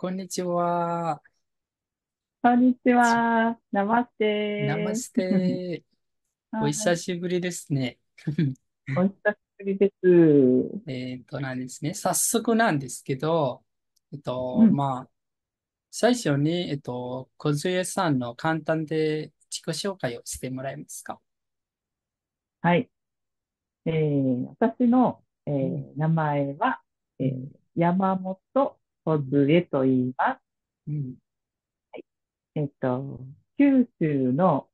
こんにちは。こんにちは。ナマステ。ナマステ。お久しぶりですね。お久しぶりです。えっと、なんですね。早速なんですけど、えっと、うん、まあ、最初に、えっと、小杖さんの簡単で自己紹介をしてもらえますか。はい。えー、私の、えー、名前は、えー、山本小杖と言います。うん、はい、えっと、九州の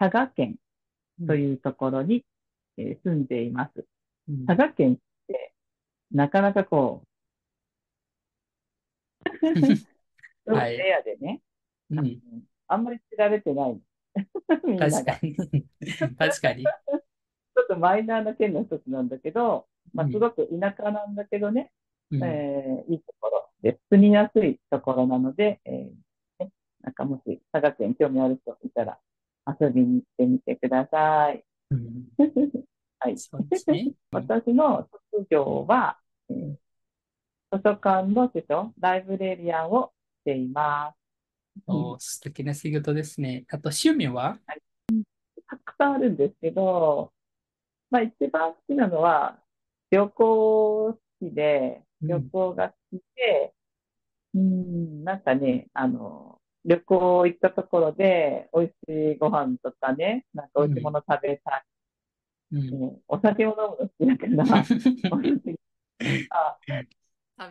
佐賀県というところに、うん、えー、住んでいます。佐賀県って、なかなかこう、はい、レアでね、うん、あんまり知られてない。確かに。確かに。ちょっとマイナーな県の一つなんだけど、まあ、すごく田舎なんだけどね、うん、えー、いいところで、住みやすいところなので、えー、なんかもし佐賀県興味ある人いたら遊びに行ってみてください。うん、はい。そうですね。私の卒業は、えー、図書館の手帳、ライブレリアンをしています。お素敵な仕事ですね。あと、趣味は、はい、たくさんあるんですけど、まあ、一番好きなのは、旅行好きで、旅行が好きで、うん、なんかね、あの、旅行行ったところで、美味しいご飯とかね、なんか美味しいもの食べたい。うん、ね、お酒を飲むの好きだから、食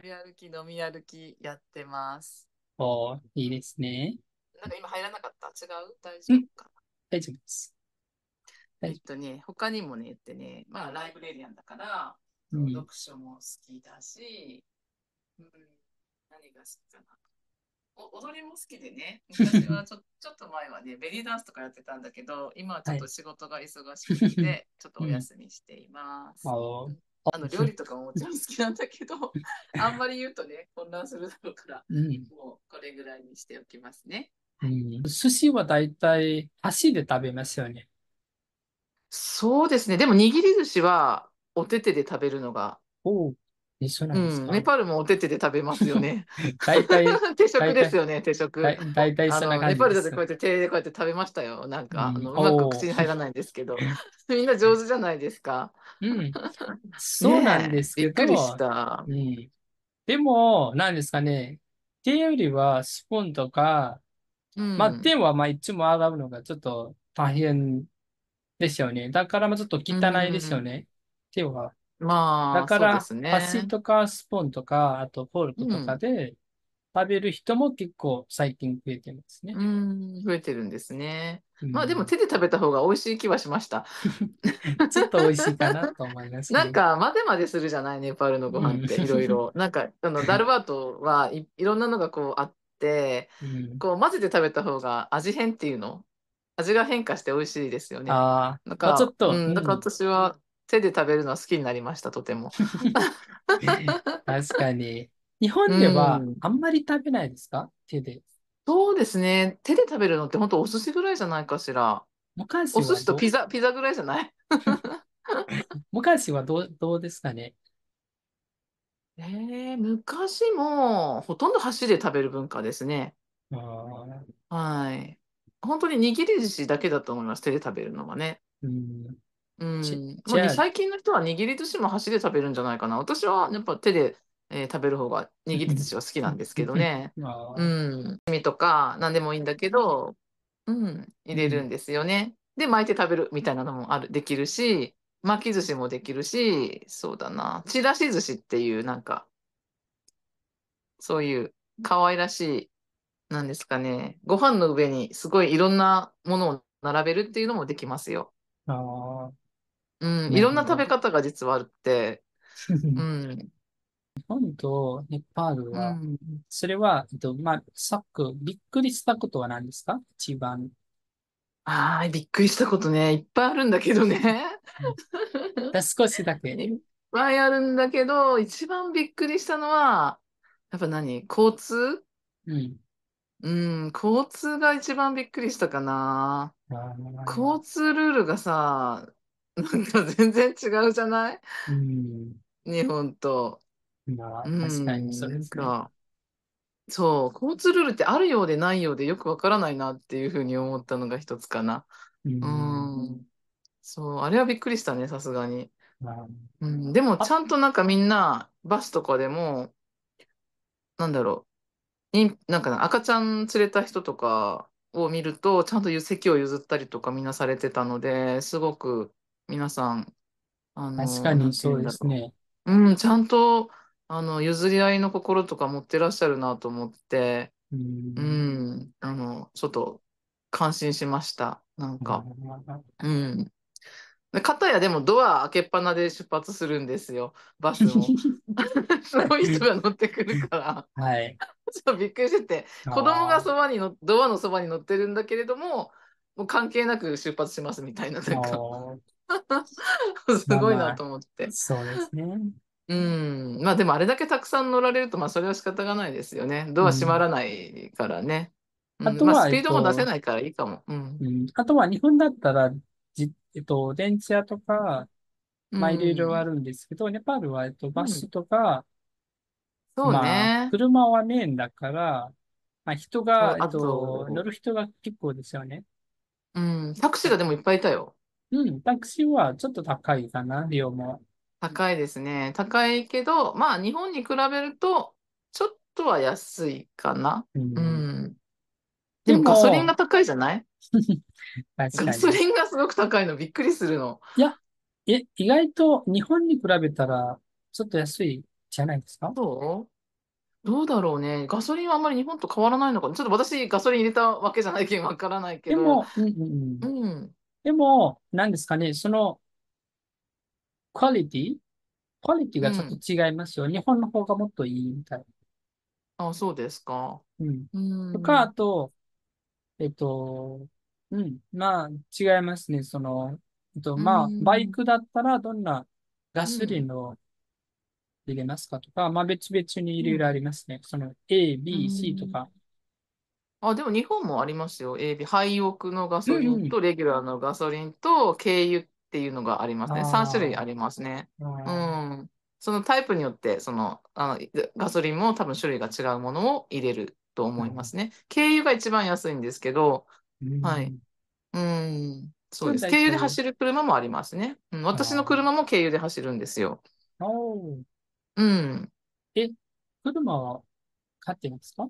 べ歩き、飲み歩きやってます。おいいですね。なんか今入らなかった違う大丈夫か、大丈夫です。えっとね、他にもね、言ってね、まあライブレリアンだから、読書も好きだし、うん、何が好きかな。お踊りも好きでね、昔はちょ ちょっと前はね、ベリーダンスとかやってたんだけど、今はちょっと仕事が忙しくて、はい、ちょっとお休みしています。うんあの料理とかももちろん好きなんだけど、あんまり言うとね、混乱するだろうから、うん、もうこれぐらいにしておきますね。うん、寿司はだいたい足で食べますよね。そうですね。でも握り寿司はおててで食べるのが、おお、一緒なうんですん、ネパールもおててで食べますよね。大体、定食ですよね、定食。大大体あそんなの感ネパールだでとこう。やって手でこうやって食べましたよ。なんか、あのうまおく口に入らないんですけど、みんな上手じゃないですか。うん、そうなんですけねびっくりした。うん。でも、なんですかね。っていうよりは、スポーンとか、うん、まあ、手はまあいつも洗うのがちょっと大変ですよね。だからまあちょっと汚いですよね。手は。まあ、だから、パシとかスポーンとか、あとフォルトとかで食べる人も結構最近増えてますね。うん、増えてるんですね。まあでも手で食べた方が美味しい気はしました。ちょっと美味しいかなと思います、ね、なんかまでまでするじゃないネパールのご飯っていろいろ。なんかあのダルバートはいいろんなのがこうあって、うん、こう混ぜて食べた方が味変っていうの味が変化して美味しいですよね。ああ、なんか、まあ、ちょっと、うん、だから私は手で食べるのは好きになりました、とても。確かに。日本ではあんまり食べないですか、うん、手で。そうですね。手で食べるのって本当お寿司ぐらいじゃないかしら。昔お寿司とピザ、ピザぐらいじゃない昔 はどうどうですかねえー、昔もほとんど箸で食べる文化ですね。はい。本当に握り寿司だけだと思います、手で食べるのはね。うんうん、もう最近の人は握り寿司も箸で食べるんじゃないかな。私はやっぱ手で、えー、食べる方が握り寿司は好きなんですけどね。うん。味とか何でもいいんだけど、うん、入れるんですよね。うん、で、巻いて食べるみたいなのもある、できるし、巻き寿司もできるし、そうだな。ちらし寿司っていうなんか、そういう可愛らしい、なんですかね。ご飯の上にすごいいろんなものを並べるっていうのもできますよ。ああ。うん、いろんな食べ方が実はあるって。うん、日本とネパールは、うん、それは、えっと、まあ、さっく、びっくりしたことは何ですか一番。ああ、びっくりしたことね、いっぱいあるんだけどね。だ少しだけ。いっぱいあるんだけど、一番びっくりしたのは、やっぱ何交通うん。うん、交通が一番びっくりしたかな。交通ルールがさ、なんか全然違うじゃないうん日本と。うん確かにそうでね。そう、交通ルールってあるようでないようでよくわからないなっていうふうに思ったのが一つかな。ううん。そう、あれはびっくりしたね、さすがに。うん、でもちゃんとなんかみんな、バスとかでも、なんだろう、なんか赤ちゃん連れた人とかを見ると、ちゃんと席を譲ったりとかみんなされてたので、すごく皆さん、あの、確かにそうですね。んうんちゃんと、あの、譲り合いの心とか持ってらっしゃるなと思って、ううん。あの、ちょっと感心しました。なんか、うん。で、片やでもドア開けっぱなで出発するんですよ、バスも。すごい人が乗ってくるから。はい。ちょっとびっくりしてて、子供がそばにの、ドアのそばに乗ってるんだけれども、もう関係なく出発しますみたいな、あ、なんか。すごいなと思って。まあ、そうですね。うん、まあでもあれだけたくさん乗られると、まあそれは仕方がないですよね。ドア閉まらないからね。うん、あとは、まあ、スピードも出せないからいいかも。うん。あとは日本だったら、じ、えっと、電池屋とか、まあいろいろあるんですけど、うん、ネパールは、えっと、バスとか、そうね。まあ、車はねえんだから、まあ人が、えっと、乗る人が結構ですよね。うん、タクシーがでもいっぱいいたよ。うん、タクシーはちょっと高いかな、量も。高いですね。高いけど、まあ日本に比べると、ちょっとは安いかな。ううん。ででもガソリンが高いじゃない 確ガかソに。リンがすごく高いのびっくりするの。いや、え、意外と日本に比べたら、ちょっと安いじゃないですかどうどうだろうね。ガソリンはあんまり日本と変わらないのかな。ちょっと私ガソリン入れたわけじゃないけんわからないけでど。も、うんうんうん。うん。でも、何ですかね、その、クオリティクオリティがちょっと違いますよ。日本の方がもっといいみたい。あ、そうですか。うん。うんとか、あと、えっと、うん、まあ、違いますね。その、えっと、まあ、バイクだったらどんなガソリンを入れますかとか、まあ、別々にいろいろありますね。その、A、B、C とか。あ、でも日本もありますよ。AB、廃屋のガソリンとレギュラーのガソリンと軽油っていうのがありますね。3種類ありますね。うん。そのタイプによって、その、あの、ガソリンも多分種類が違うものを入れると思いますね。軽油が一番安いんですけど、はいうんそうです。軽油で走る車もありますね。うん、私の車も軽油で走るんですよ。うん。車は買ってますか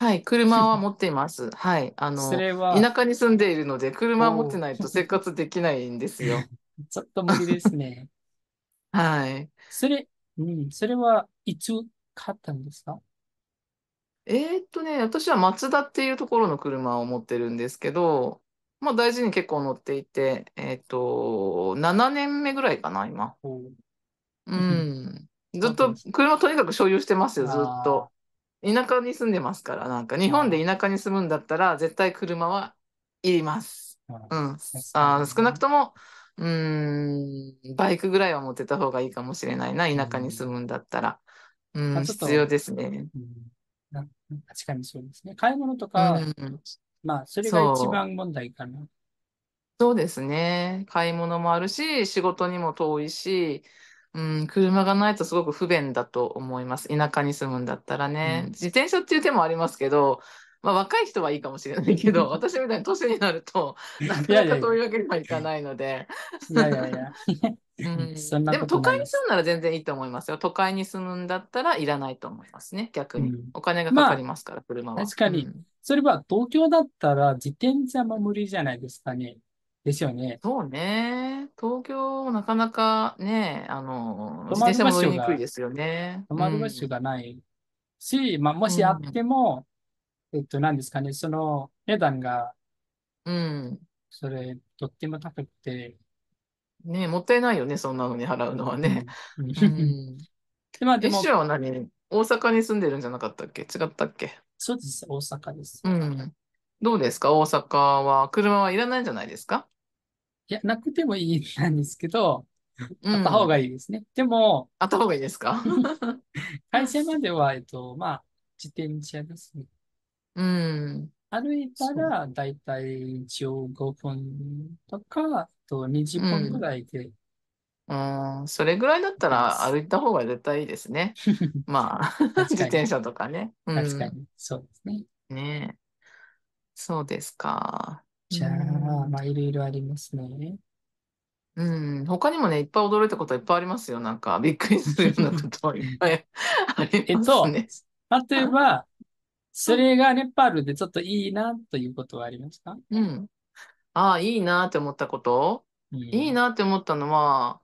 はい、車は 持っています。はい、あの、れは、田舎に住んでいるので、車を持ってないと生活できないんですよ。ちょっと無理ですね。はい。それ、うん、それはいつ買ったんですかえーっとね、私はマツダっていうところの車を持ってるんですけど、まあ大事に結構乗っていて、えーっと、7年目ぐらいかな、今。うん。ん。ずっと、車とにかく所有してますよ、ずっと。田舎に住んでますから、なんか日本で田舎に住むんだったら、絶対車はいります。うん。あ少なくとも、うん、バイクぐらいは持ってた方がいいかもしれないな、田舎に住むんだったら。うん、必要ですね、うん。確かにそうですね。買い物とか、うん、まあ、それが一番問題かな。そうですね。買い物もあるし、仕事にも遠いし、うん、車がないとすごく不便だと思います。田舎に住むんだったらね。自転車っていう手もありますけど、まあ、若い人はいいかもしれないけど、私みたいに年になると、なかなか遠いわけにはいかないので。いやいやいや。うん、でも都会に住むなら全然いいと思いますよ。都会に住むんだったらいらないと思いますね、逆に。うん、お金がかかりますから、車は。確かに。うん、それは東京だったら自転車も無理じゃないですかね。ですよね。そうね。東京、なかなかね、あの、自転車も乗りにくいですよね。泊まる場所がないし、まあ、もしあっても、えっと、なんですかね、その値段が、うん。それ、とっても高くて、ねもったいないよね、そんなのに払うのはね。うん。で、まあ、でも、は何大阪に住んでるんじゃなかったっけ違ったっけそうです、大阪です。うん。どうですか大阪は車はいらないんじゃないですかいや、なくてもいいなんですけど、あった方がいいですね。でも、あった方がいいですか 会社までは、えっと、まあ、自転車ですね。うん。歩いたら、だいたい15分とか、あと20分ぐらいで、うん、それぐらいだったら歩いた方が絶対いいですね。まあ、自転車とかね。確かに、そうですね。ねえそうですか。じゃあ、まあ、いろいろありますね。うん、他にもね、いっぱい驚いたことはいっぱいありますよ。なんか、びっくりするようなことはいっぱいありますね。例えば、それがネパールでちょっといいなということはありますかうん。ああ、いいなって思ったこといいなって思ったのは、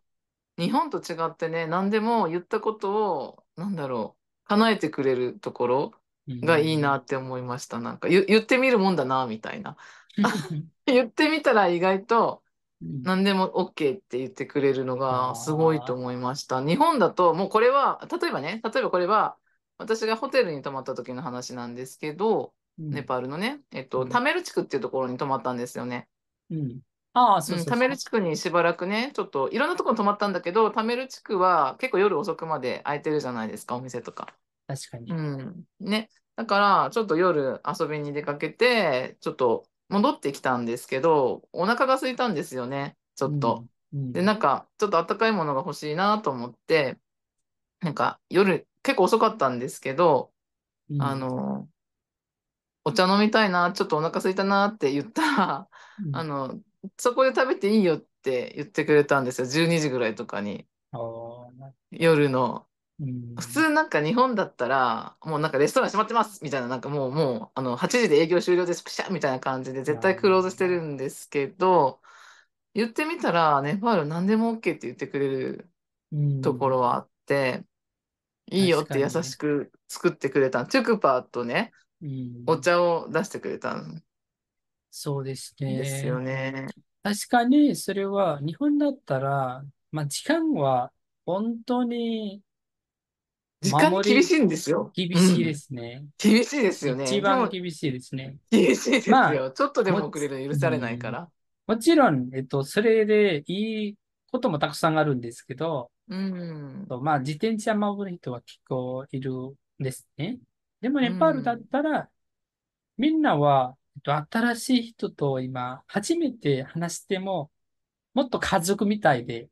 日本と違ってね、何でも言ったことを、なんだろう、叶えてくれるところ。がいいなって思いました。なんか言ってみるもんだな、みたいな。言ってみたら意外と何でも OK って言ってくれるのがすごいと思いました。日本だともうこれは、例えばね、例えばこれは私がホテルに泊まった時の話なんですけど、うん、ネパールのね、えっと、うん、タメル地区っていうところに泊まったんですよね。うんああそタメル地区にしばらくねちょっといろんなところに泊まったんだけどタメル地区は結構夜遅くまで空いてるじゃないですかお店とか。確かに。うん。ね。だから、ちょっと夜遊びに出かけて、ちょっと戻ってきたんですけど、お腹が空いたんですよね、ちょっと。うんうん、で、なんか、ちょっとあったかいものが欲しいなと思って、なんか夜、結構遅かったんですけど、うん、あの、お茶飲みたいな、ちょっとお腹空いたなって言ったら、あの、そこで食べていいよって言ってくれたんですよ、12時ぐらいとかに。夜の普通なんか日本だったら、もうなんかレストラン閉まってますみたいな、なんかもう、もう、あの、8時で営業終了です、プシャみたいな感じで絶対クローズしてるんですけど、言ってみたら、ネパール何でも OK って言ってくれるところはあって、いいよって優しく作ってくれた。チュクパーとね、お茶を出してくれたんそうですね。ですよね。確かに、それは日本だったら、まあ時間は本当に時間厳しいんですよ。厳しいですね、厳しいですよね。一番厳しいですね。厳しいですよ、まあ。ちょっとでも遅れるの許されないから。もちろん、えっと、それでいいこともたくさんあるんですけど、うん、まあ、自転車守る人は結構いるんですね。でも、ネパールだったら、うん、みんなは、えっと、新しい人と今、初めて話しても、もっと家族みたいで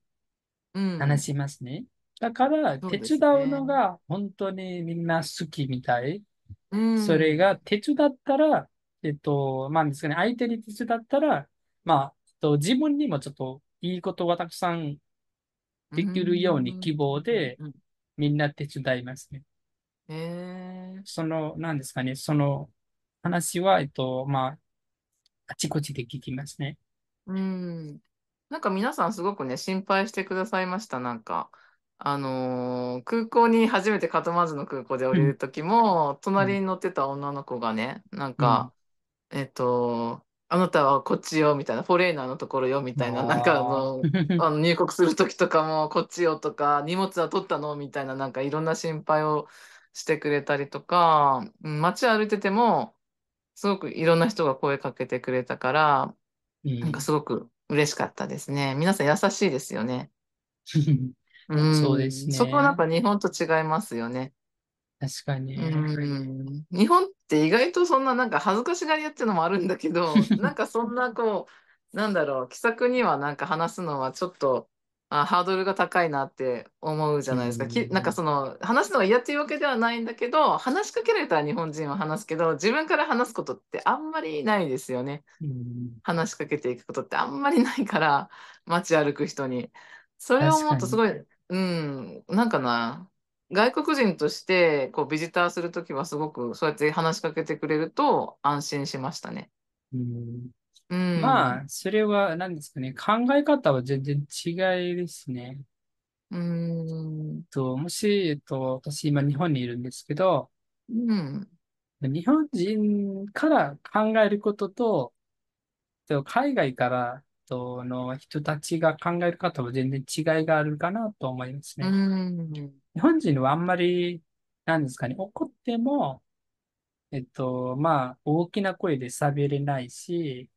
話しますね。だから、手伝うのが本当にみんな好きみたい。そ、れが手伝ったら、えっと、まあですね、相手に手伝ったら、まあ、えっと、自分にもちょっといいことがたくさんできるように希望で、みんな手伝いますね。えー、その、なんですかね、その話は、えっと、まあ、あちこちで聞きますね。うん。なんか皆さんすごくね、心配してくださいました、なんか。あのー空港に初めてカトマンズの空港で降りる時も、隣に乗ってた女の子がね、なんか、えっと、あなたはこっちよみたいな、フォレイナーのところよみたいな、なんかあの、あの入国する時とかもこっちよとか、荷物は取ったのみたいな、なんかいろんな心配をしてくれたりとか、街歩いてても、すごくいろんな人が声かけてくれたから、なんかすごく嬉しかったですね。皆さん優しいですよね。うん、そうですね。そこはなんか日本と違いますよね。確かに、うん。日本って意外とそんななんか恥ずかしがり屋っていうのもあるんだけど、なんかそんなこう、なんだろう、気さくにはなんか話すのはちょっと、あハードルが高いなって思うじゃないですか、きなんかその話すのが嫌っていうわけではないんだけど話しかけられたら日本人は話すけど自分から話すことってあんまりないですよね、話しかけていくことってあんまりないから街歩く人にそれを思うとすごいうん、なんかな、外国人としてこうビジターするときはすごくそうやって話しかけてくれると安心しましたね。うん、うん、まあ、それは何ですかね、考え方は全然違いですね。うんと、もし、えっと、私今日本にいるんですけど、うん、日本人から考えることと、海外からトの人たちが考える方は全然違いがあるかなと思いますね。日本人はあんまり、なんですかね、怒っても、えっと、まあ、大きな声で喋れないし、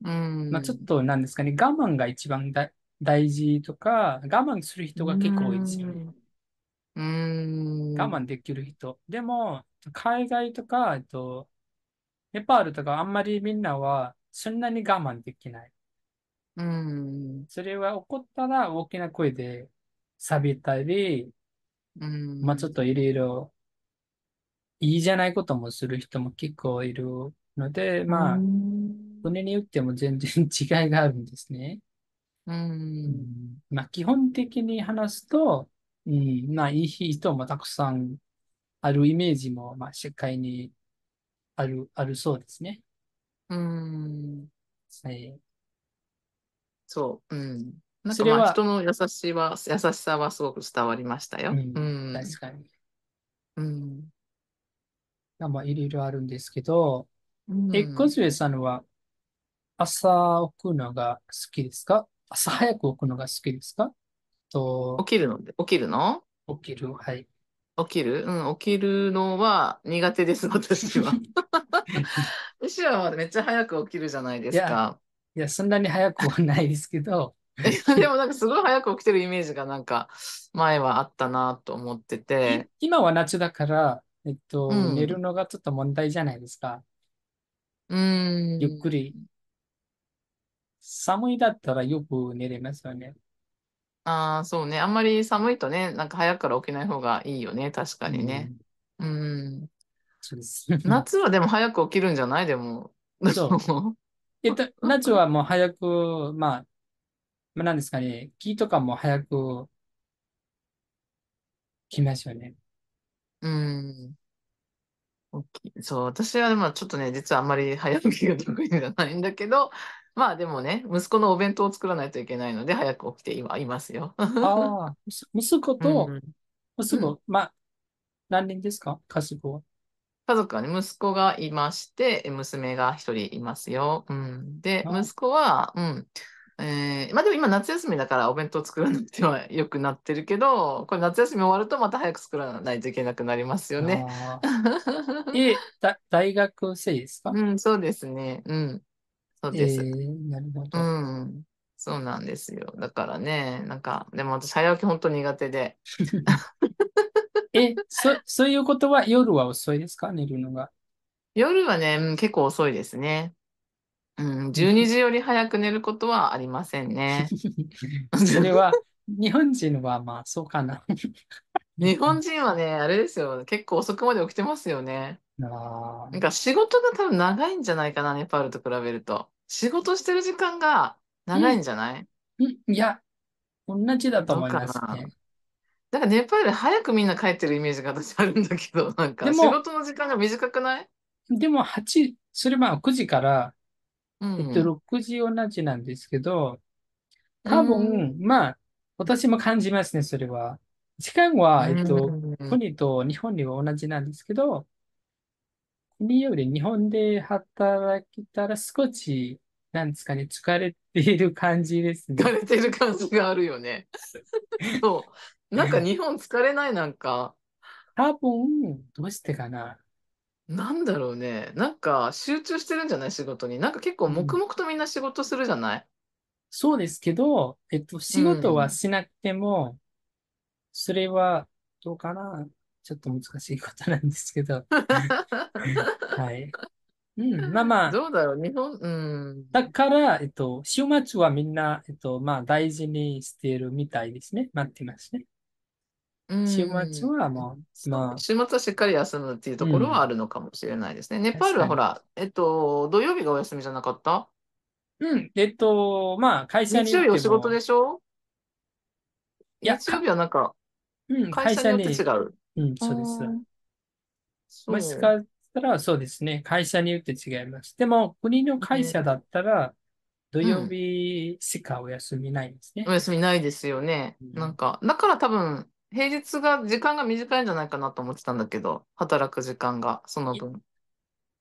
まあ、ちょっとなんですかね、我慢が一番大事とか、我慢する人が結構多いですよね。我慢できる人。でも、海外とか、えっと、ネパールとかあんまりみんなはそんなに我慢できない。うん。それは怒ったら大きな声で錆びたり、うまあちょっといろいろいいじゃないこともする人も結構いるので、まあん。国によっても全然違いがあるんですね。ううん、まあ基本的に話すと、うん、まあいい人もたくさんあるイメージも、まあ社会にある、あるそうですね。うん。はい。そう。うん。なんかまあ人の優しは優しさはすごく伝わりましたよ。うん。確かに。うん。まあ、いろいろあるんですけど、うん、え、小杉さんは朝起くのが好きですか朝早く起くのが好きですかと起きるので、起きるの起きる、はい。起きるうん、起きるのは苦手です、私は。う ちはめっちゃ早く起きるじゃないですか。いや、そんなに早くはないですけど。でもなんかすごい早く起きてるイメージがなんか前はあったなと思ってて。今は夏だから、えっと、うん、寝るのがちょっと問題じゃないですか。うん。ゆっくり。寒いだったらよく寝れますよね。ああ、そうね。あんまり寒いとね、なんか早くから起きない方がいいよね。確かにね。うん。うん、夏はでも早く起きるんじゃないでも。そう。えっと、ナチョはもう早く、まあ、まあ、なんですかね、木とかも早く来ますよね。うん。そう、私はまあちょっとね、実はあんまり早起きが得意じゃないんだけど、まあでもね、息子のお弁当を作らないといけないので、早く起きて今いますよ。ああ、息子うと、ん、息うん。子、まあ、何人ですか家族は。家族はね、息子がいまして、娘が一人いますよ。うん、で、息子は、うん。えー、まあでも今夏休みだからお弁当作らなくてはよくなってるけど、これ夏休み終わるとまた早く作らないといけなくなりますよね。え大学生ですかうん、そうですね。うん。そうです。えー、なるほど。うん。そうなんですよ。だからね、なんか、でも私、早起き本当苦手で。え、そ、そういうことは夜は遅いですか寝るのが。夜はね、うん結構遅いですね。うん、12時より早く寝ることはありませんね。それは、日本人はまあそうかな。日本人はね、あれですよ、結構遅くまで起きてますよね。あなんか仕事が多分長いんじゃないかな、ネパールと比べると。仕事してる時間が長いんじゃない、うんいや、同じだと思いますね。なんかネパール早くみんな帰ってるイメージが私あるんだけど、なんかで仕事の時間が短くないでも8、それまあ9時から、うえっと、6時同じなんですけど、う多ん。分、まあ、私も感じますね、それは。時間は、えっと、ん。国と日本には同じなんですけど、国より日本で働けたら少しなんですかね、疲れている感じですね。疲れてる感じがあるよね。そう。なんか日本疲れないなんか。多分、どうしてかな。なんだろうね。なんか集中してるんじゃない仕事に。なんか結構黙々とみんな仕事するじゃない、そうですけど、えっと、仕事はしなくても、それはどうかな。ちょっと難しいことなんですけど。はい。うん、まあまあ。どうだろう、日本、うん。だから、えっと、週末はみんな、えっと、まあ、大事にしているみたいですね。待ってますね。週末はもう、まあ。週末はしっかり休むっていうところはあるのかもしれないですね。うん、ネパールはほら、えっと、土曜日がお休みじゃなかったうん、えっと、まあ、会社に日曜日お仕事でしょ日曜日はなんか、うん、会社によって違う。うん、そうです。もしかたら、そうですね。会社によって違います。でも、国の会社だったら、土曜日しかお休みないですね。お休みないですよね。うんなんか、だから多分、平日が、時間が短いんじゃないかなと思ってたんだけど、働く時間が、その分。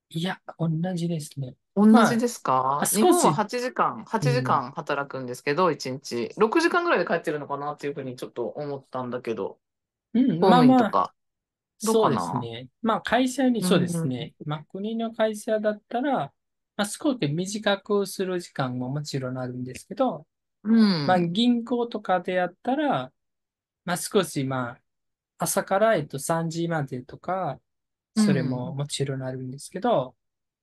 いや、同じですね。同じですかあ日本少しは8時間、8時間働くんですけど、1日。6時間ぐらいで帰ってるのかなっていうふうにちょっと思ったんだけど、うん、公まあ務員とか。そうですね。まあ、会社に、そうですね。まあ、国の会社だったら、まあ、すごく短くする時間ももちろんあるんですけど、うん、まあ、銀行とかでやったら、まあ、少し、まあ、朝から、えっと、3時までとか、それももちろんあるんですけど、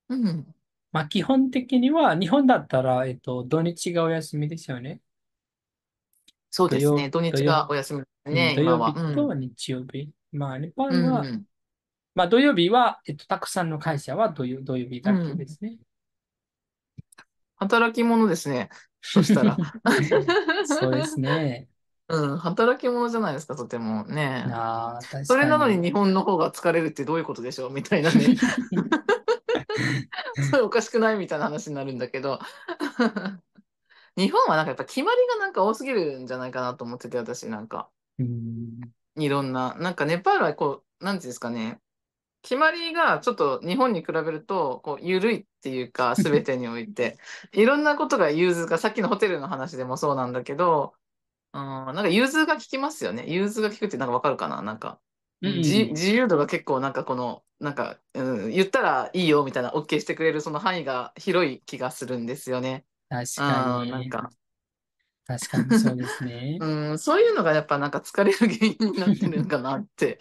うん。まあ、基本的には、日本だったら、えっと、土日がお休みですよね。そうですね。土日がお休みですね、土曜日と日曜日。まあ、日本は、うん、まあ、土曜日は、えっと、たくさんの会社は土曜土曜日だけですね。働き者ですね。そしたら。そうですね。うん、働き者じゃないですか、とてもね。あそれなのに日本の方が疲れるってどういうことでしょうみたいなね。それおかしくないみたいな話になるんだけど。日本はなんかやっぱ決まりがなんか多すぎるんじゃないかなと思ってて、私なんか。うんいろんな、なんかネパールはこう、なんていうんですかね、決まりがちょっと日本に比べるとこう緩いっていうか 全てにおいていろんなことが融通がさっきのホテルの話でもそうなんだけどうんなんか融通が効きますよね融通が効くってなんかわかるかななんか、うん、自由度が結構なんかこのなんか、うん、言ったらいいよみたいな OK してくれるその範囲が広い気がするんですよね。確かになんか確かにそうですね。うん、そういうのがやっぱなんか疲れる原因になってるのかなって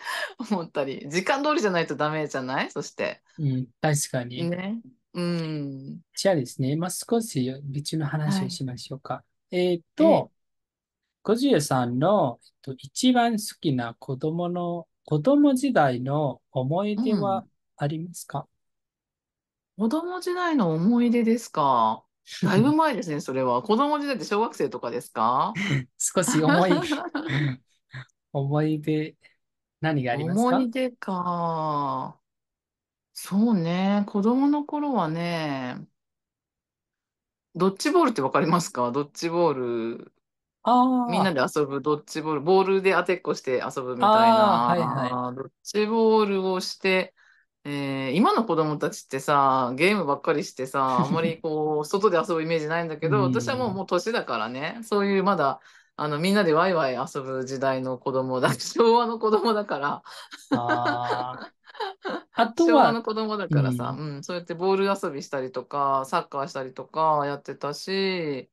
思ったり、時間通りじゃないとダメじゃないそして。うん、確かに。ね。うん。じゃあですね、まあ、少し別の話をしましょうか。はい、えっ、と、小杉さんの、えっと、一番好きな子供の、子供時代の思い出はありますか、うん、子供時代の思い出ですか。だいぶ前ですね、それは。子供時代って小学生とかですか少し思い、思 い出、何がありますか思い出か。そうね、子供の頃はね、ドッジボールってわかりますかドッジボール、みんなで遊ぶドッジボール、ボールで当てっこして遊ぶみたいな、はいはい。な、ドッジボールをして、えー、今の子供たちってさゲームばっかりしてさ あんまりこう外で遊ぶイメージないんだけど、私はもうもう年だからねそういうまだあのみんなでワイワイ遊ぶ時代の子供だ 昭和の子供だからあ あとは昭和の子供だからさ、うん、うん、そうやってボール遊びしたりとかサッカーしたりとかやってたし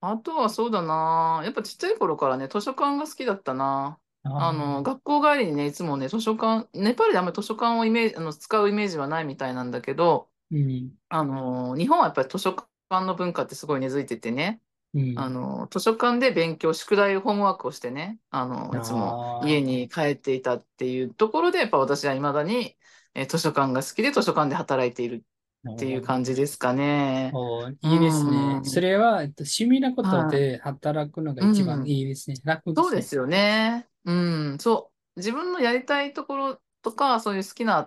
あとはそうだなやっぱちっちゃい頃からね図書館が好きだったなあの学校帰りにねいつもね図書館ネパールであんまり図書館をイメージあの使うイメージはないみたいなんだけど、うん、あの日本はやっぱり図書館の文化ってすごい根付いててね、うん、あの図書館で勉強宿題ホームワークをしてねあのいつも家に帰っていたっていうところでやっぱ私はいまだに、え図書館が好きで図書館で働いているっていう感じですかね。いいですね。うん、それは、えっと、趣味なことで働くのが一番いいですね。楽ですね。そうですよね。うん、そう。自分のやりたいところとか、そういう好きな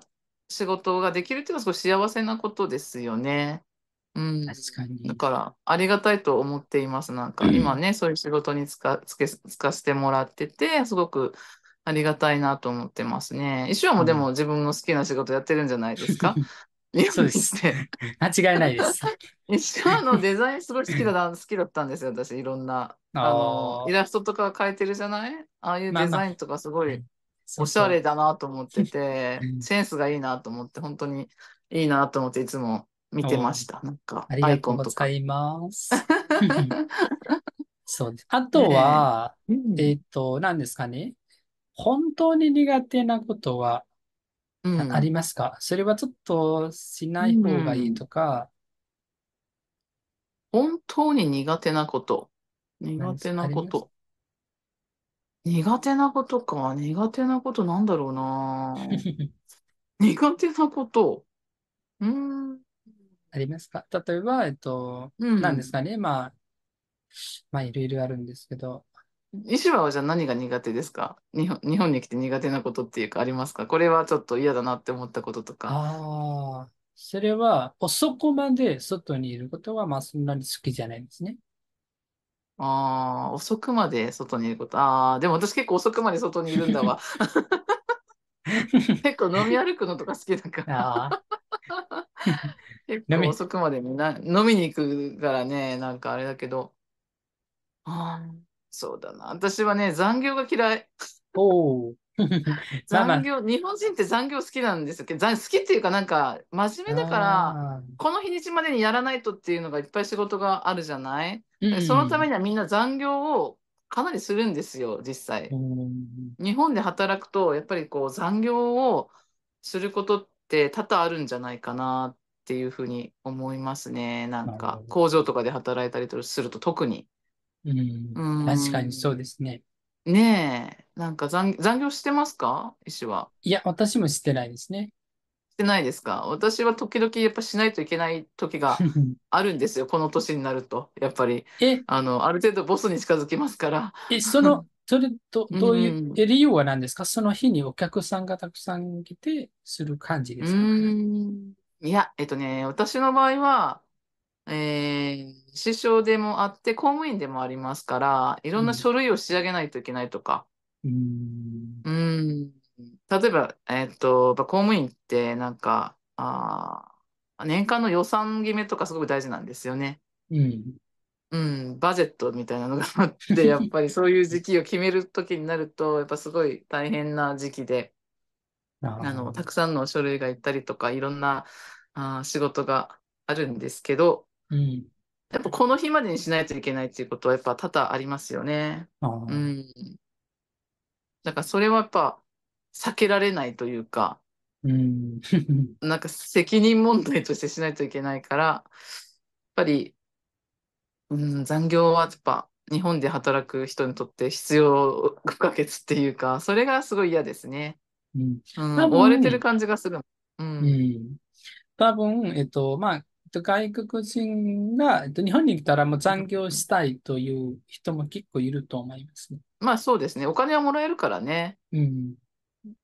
仕事ができるっていうのはすごい幸せなことですよね。うん。確かだから、ありがたいと思っています。なんか、今ん。ね、そういう仕事に使っつけ、つかせてもらってて、すごくありがたいなと思ってますね。衣装もでも自分の好きな仕事やってるんじゃないですか そうですね。間違いないです。西 川のデザインすごい好きだな、好きだったんですよ、私、いろんな。あのイラストとか描いてるじゃないああいうデザインとかすごいおしゃれだなと思ってて、センスがいいなと思って、本当にいいなと思って、いつも見てました。なんか、アイコンとか。ありがとうごいます。そうあとは、えっ、ー、と、何ですかね。本当に苦手なことはあありますかそれはちょっとしない方がいいとか、本当に苦手なこと。苦手なこと。苦手なことか。苦手なことなんだろうな。苦手なこと。うーん。ありますか例えば、えっと、ん、何ですかね。まあ、まあ、いろいろあるんですけど、石場はじゃあ何が苦手ですか日本日本に来て苦手なことっていうかありますかこれはちょっと嫌だなって思ったこととか。ああ、それは遅くまで外にいることはまあそんなに好きじゃないですね。ああ、遅くまで外にいること。ああ、でも私結構遅くまで外にいるんだわ。結構飲み歩くのとか好きだから。結飲構遅くまでみんな飲みに行くからね、なんかあれだけど。ああ。そうだな。私はね、残業が嫌い。おお。残業、日本人って残業好きなんですけど、好きっていうかなんか、真面目だから、この日にちまでにやらないとっていうのがいっぱい仕事があるじゃない、うんそのためにはみんな残業をかなりするんですよ、実際。日本で働くと、やっぱりこう残業をすることって多々あるんじゃないかなっていうふうに思いますね。なんか、工場とかで働いたりすると特に。うん、確かにそうですね。ねえ、なんか残残業してますか医師は。いや、私もしてないですね。してないですか私は時々やっぱしないといけない時が あるんですよ、この年になると。やっぱり、えあの、ある程度ボスに近づきますから。え、その、それと、どういう、え理由は何ですかその日にお客さんがたくさん来てする感じですかいや、えっとね、私の場合は、えー、師匠でもあって公務員でもありますからいろんな書類を仕上げないといけないとか、うん、うん例えば、えーと、公務員ってなんかあ年間の予算決めとかすごく大事なんですよね。うんうん、バジェットみたいなのがあってやっぱり そういう時期を決める時になるとやっぱすごい大変な時期であのたくさんの書類がいったりとかいろんなあ仕事があるんですけどうん。やっぱこの日までにしないといけないっていうことはやっぱ多々ありますよね。うん。だからそれはやっぱ避けられないというか、うん。なんか責任問題としてしないといけないから、やっぱり、うん、残業はやっぱ日本で働く人にとって必要不可欠っていうか、それがすごい嫌ですね。うん。うん、追われてる感じがするん。うん。多分、えっと、まあ、外国人が、えっと、日本に来たらもう残業したいという人も結構いると思いますね。まあそうですね。お金はもらえるからね。うん。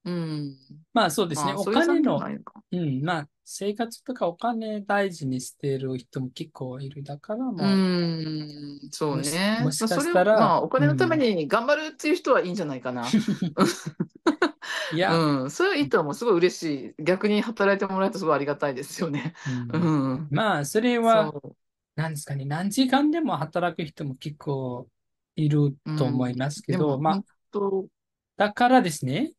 うん、まあそうですね。まあ、お金の、うううん、まあ生活とかお金大事にしている人も結構いるだから、まあ、うん、そうね。もしかしたら、まあ、お金のために頑張るっていう人はいいんじゃないかな。いや、うん、そういう意図もすごい嬉しい逆に働いてもらえるとすごいありがたいですよね。ううんまあ、それは、何なんですかね、何時間でも働く人も結構いると思いますけど、まあ、だからですね、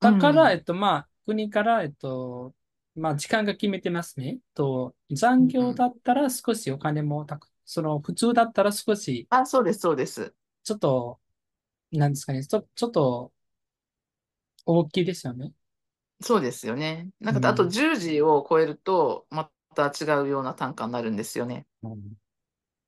だから、うんえっと、まあ、国から、えっと、まあ、時間が決めてますね。と、残業だったら少しお金もたく、その、普通だったら少し、あそうですそうです。ちょっと、なんですかね、ちょ、ちょっと、大きいですよね。そうですよね。なんか、あと10時を超えると、また違うような単価になるんですよね。うん、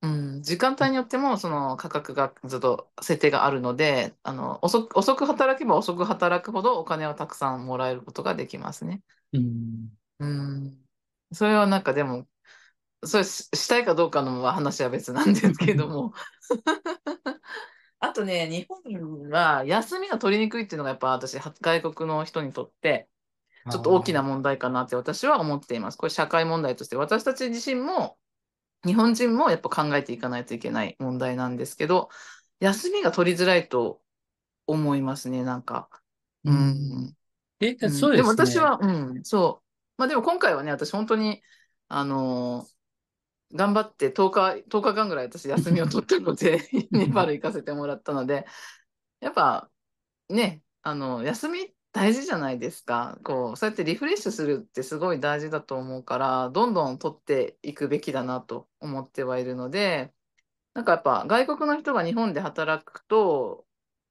うん、時間帯によっても、その価格がずっと設定があるので、あの遅く、遅く働けば遅く働くほどお金をたくさんもらえることができますね。うん。うん。それはなんかでも、それしたいかどうかの話は別なんですけども。あとね、日本は休みが取りにくいっていうのがやっぱ私、外国の人にとってちょっと大きな問題かなって私は思っています。これ社会問題として私たち自身も日本人もやっぱ考えていかないといけない問題なんですけど、休みが取りづらいと思いますね、なんか。うん。え、そうですね、でも私は、うん、そう。まあでも今回はね、私本当に、あのー頑張って10日、10日間ぐらい私休みを取ったので、ネパール行かせてもらったので、やっぱね、あの、休み大事じゃないですか。こう、そうやってリフレッシュするってすごい大事だと思うから、どんどん取っていくべきだなと思ってはいるので、なんかやっぱ外国の人が日本で働くと、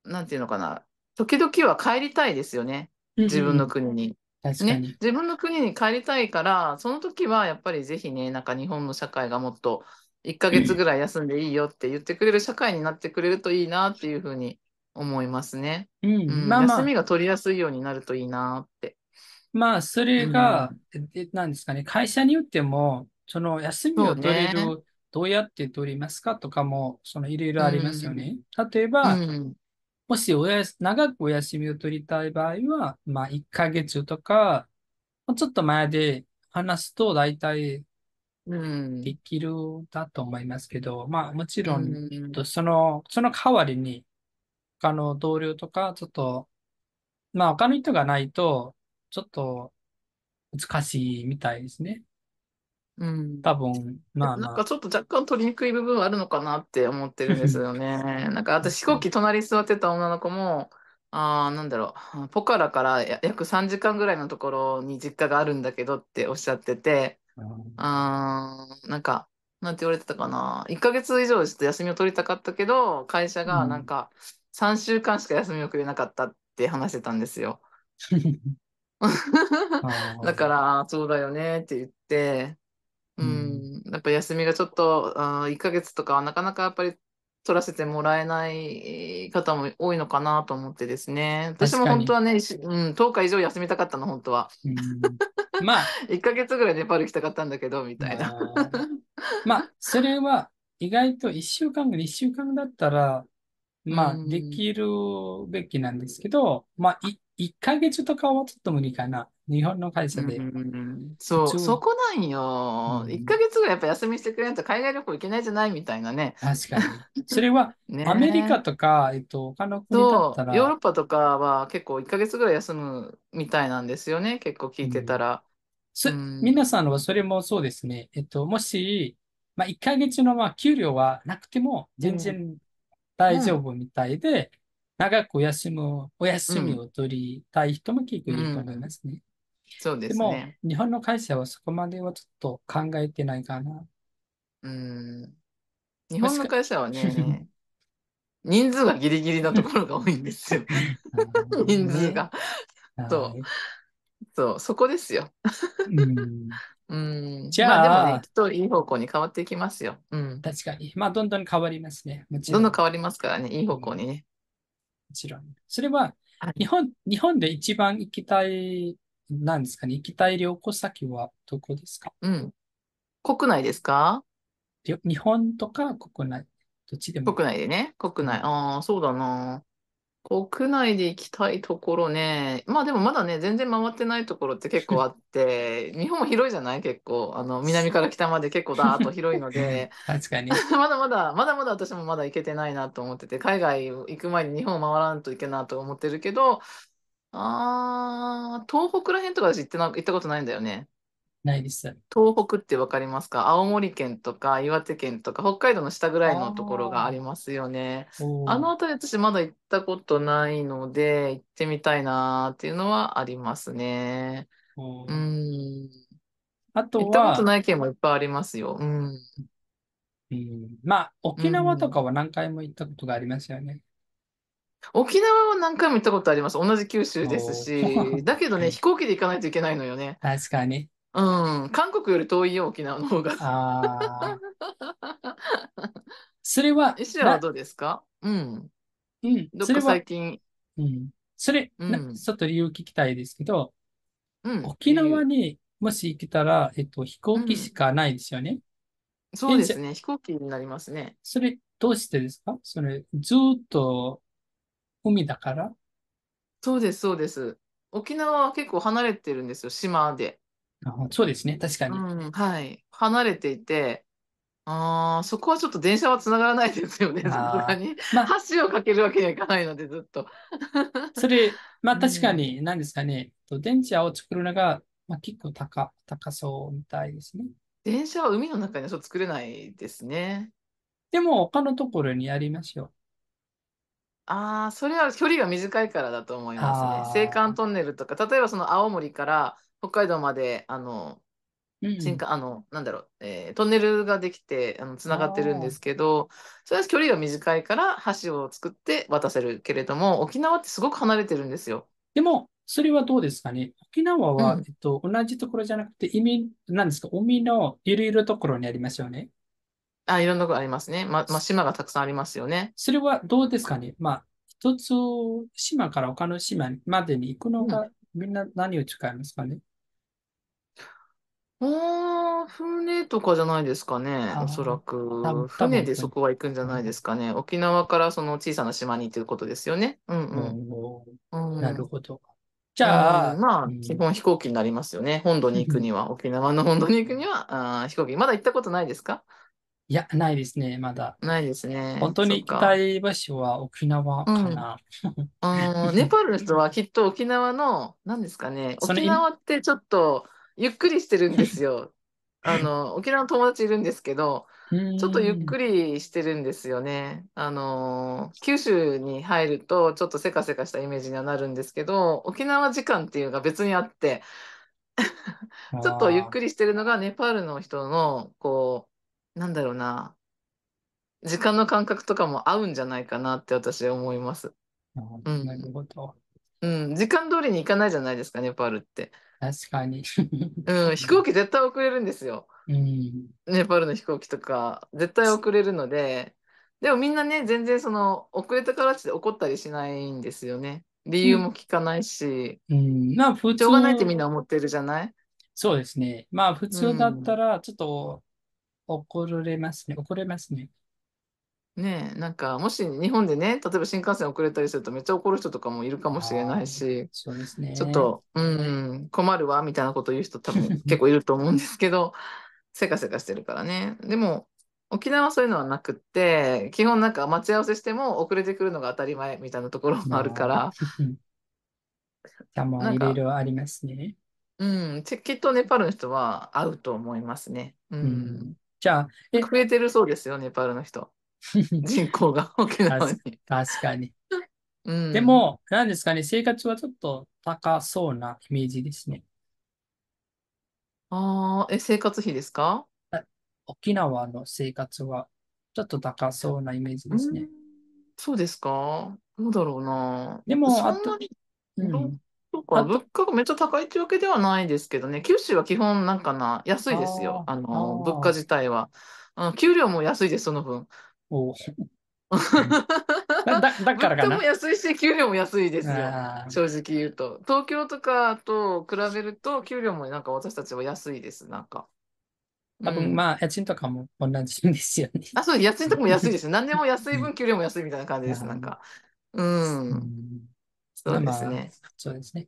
なんていうのかな、時々は帰りたいですよね。自分の国に。確かに。ね、自分の国に帰りたいから、その時はやっぱりぜひね、なんか日本の社会がもっと1ヶ月ぐらい休んでいいよって言ってくれる社会になってくれるといいなっていうふうに思いますね。うん、まあまあ、休みが取りやすいようになるといいなって。まあ、それが、うん、なんですかね、会社によっても、その休みを取れる、ね、どうやって取りますかとかも、そのいろいろありますよね。うん、例えば、うん、もしおや長くお休みを取りたい場合は、まあ、1ヶ月とか、ちょっと前で話すと大体うん。できるだと思いますけど、まあ、もちろん、ん。その、その代わりに、他の同僚とか、ちょっと、まあ、他の人がないと、ちょっと難しいみたいですね。うん、多分、まあ、なんかちょっと若干取りにくい部分あるのかなって思ってるんですよね。なんか私飛行機隣に座ってた女の子も、あなんだろう、ポカラから約3時間ぐらいのところに実家があるんだけどっておっしゃってて、ああなんか、なんて言われてたかな、1ヶ月以上ちょっと休みを取りたかったけど、会社がなんか3週間しか休みをくれなかったって話してたんですよ。だから、そうだよねって言って、うん、やっぱ休みがちょっとあ1ヶ月とかはなかなかやっぱり取らせてもらえない方も多いのかなと思ってですね。私も本当はね、うん、10日以上休みたかったの、本当は。まあ、1 ヶ月ぐらいネパールきたかったんだけど、みたいな。まあ、それは意外と1週間ぐらい、1週間だったら、まあ、できるべきなんですけど、まあ1、1ヶ月とかはちょっと無理かな。日本の会社で。うん、そう、そこなんよ。うん、1か月ぐらいやっぱ休みしてくれないと海外旅行行けないじゃないみたいなね。確かに。それは アメリカとか、えっと、他の国だったら。ヨーロッパとかは結構1か月ぐらい休むみたいなんですよね。結構聞いてたら。うん、皆さんはそれもそうですね。えっと、もし、まあ、1か月のまあ給料はなくても全然大丈夫みたいで、長く休む、お休みを取りたい人も結構いると思いますね。そうですね。でも、日本の会社はそこまではちょっと考えてないかな。うん。日本の会社はね、人数がギリギリなところが多いんですよ。人数が。そう。そう、そこですよ。うん。じゃあ、まあ、でもね、きっといい方向に変わっていきますよ。うん。確かに。まあ、どんどん変わりますね。もちろん。どんどん変わりますからね、いい方向にね。もちろん。それは、日本、日本で一番行きたいなんですかね、行きたい旅行先はどこですかうん。国内ですかり日本とか国内、どっちでも。国内でね。国内。ああ、そうだな。国内で行きたいところね。まあでもまだね、全然回ってないところって結構あって、日本も広いじゃない結構。あの、南から北まで結構だーっと広いので、確かに。まだまだ、まだまだ私もまだ行けてないなと思ってて、海外行く前に日本を回らんといけないなと思ってるけど、ああ、東北ら辺とか私行ってな、行ったことないんだよね。ないです。東北ってわかりますか青森県とか岩手県とか北海道の下ぐらいのところがありますよね。あ、おの辺り私まだ行ったことないので行ってみたいなーっていうのはありますね。うー。ん。あと行ったことは、ない県もいっぱいありますよ。うん。うん、まあ、沖縄とかは何回も行ったことがありますよね。沖縄は何回も行ったことあります。同じ九州ですし、だけどね、飛行機で行かないといけないのよね。確かに。うん、韓国より遠いよ、沖縄の方が。それは、医 原はどうですかうん。うん、どっか最近。うん。それ、うん、ちょっと理由聞きたいですけど、うん、沖縄にもし行けたら、えっと、飛行機しかないですよね。そうですね、飛行機になりますね。それ、どうしてですかそれ、ずっと海だから。そうです、そうです。沖縄は結構離れてるんですよ、島で。あそうですね、確かうに。ん、はい。離れていて、あそこはちょっと電車はつながらないですよね、さすがに。まあ、橋をかけるわけにはいかないので、ずっと。それ、まあ確かに、何ですかね、と電車を作るのが、まあ、結構高、高そうみたいですね。電車は海の中にはそう作れないですね。でも、他のところにやりましょう。ああ、それは距離が短いからだと思いますね。青函トンネルとか、例えばその青森から北海道まで、あの、う新ん。幹、あの、なんだろう、えートンネルができて、あの、つながってるんですけど、それは距離が短いから橋を作って渡せるけれども、沖縄ってすごく離れてるんですよ。でも、それはどうですかね。沖縄うは、ん。えっと、同じところじゃなくて、意なんですか、海のいろいろところにありますよね。あ、いろんなことありますね。ま、まあ、島がたくさんありますよね。それはどうですかねまあ、一つ島から他の島までに行くのが、みんな何を使いますかね、うん、ああ、船とかじゃないですかね、おそらく。船でそこは行くんじゃないですかね。沖縄からその小さな島にということですよね。うんうん。うん、なるほど。じゃあ、うん、まあ、基本飛行機になりますよね。本土に行くには、沖縄の本土に行くには、あ飛行機。まだ行ったことないですかいや、ないですね、まだ。ないですね。本当に行きたい場所は沖縄かな。うん、ネパールの人はきっと沖縄の、何ですかね、そ沖縄ってちょっとゆっくりしてるんですよ。あの、沖縄の友達いるんですけど、ちょっとゆっくりしてるんですよね。あの九州に入るとちょっとせかせかしたイメージにはなるんですけど沖縄時間っていうのが別にあって ちょっとゆっくりしてるのがネパールの人のこう、なんだろうな、時間の感覚とかも合うんじゃないかなって私は思います。なるほど。うん、時間通りに行かないじゃないですか、ネパールって。確かに。うん、飛行機絶対遅れるんですよ。うん。ネパールの飛行機とか、絶対遅れるので、でもみんなね、全然その、遅れたからって怒ったりしないんですよね。理由も聞かないし、うん、まあ普しょうがないってみんな思ってるじゃないそうですね。まあ普通だったら、ちょっと怒られますね。怒れますね。ねえ、なんかもし日本でね、例えば新幹線遅れたりするとめっちゃ怒る人とかもいるかもしれないし、そうですね、ちょっと、うん、困るわみたいなこと言う人多分結構いると思うんですけど、せかせかしてるからね。でも、沖縄はそういうのはなくって、基本なんか待ち合わせしても遅れてくるのが当たり前みたいなところもあるから。もういろいろありますね。うん、きっとネパールの人は合うと思いますね。うん、うんじゃあ、増えてるそうですよ、ネパールの人。人口がな縄に。確かに。うん、でも、何ですかね、生活はちょっと高そうなイメージですね。ああ、え、生活費ですか沖縄の生活はちょっと高そうなイメージですね。そうですかどうだろうな。でも、あと、に、うん、そうか、物価がめっちゃ高いってわけではないですけどね、九州は基本なんかな、安いですよ、あの、物価自体は。あの給料も安いです、その分。おだだからか物価も。安いし、給料も安いですよ、正直言うと。東京とかと比べると、給料もなんか私たちは安いです、なんか。多分まあ、家賃とかも同じですよね。あ、そう家賃とかも安いです。何でも安い分、給料も安いみたいな感じです、なんか。うんそうですね。そうですね。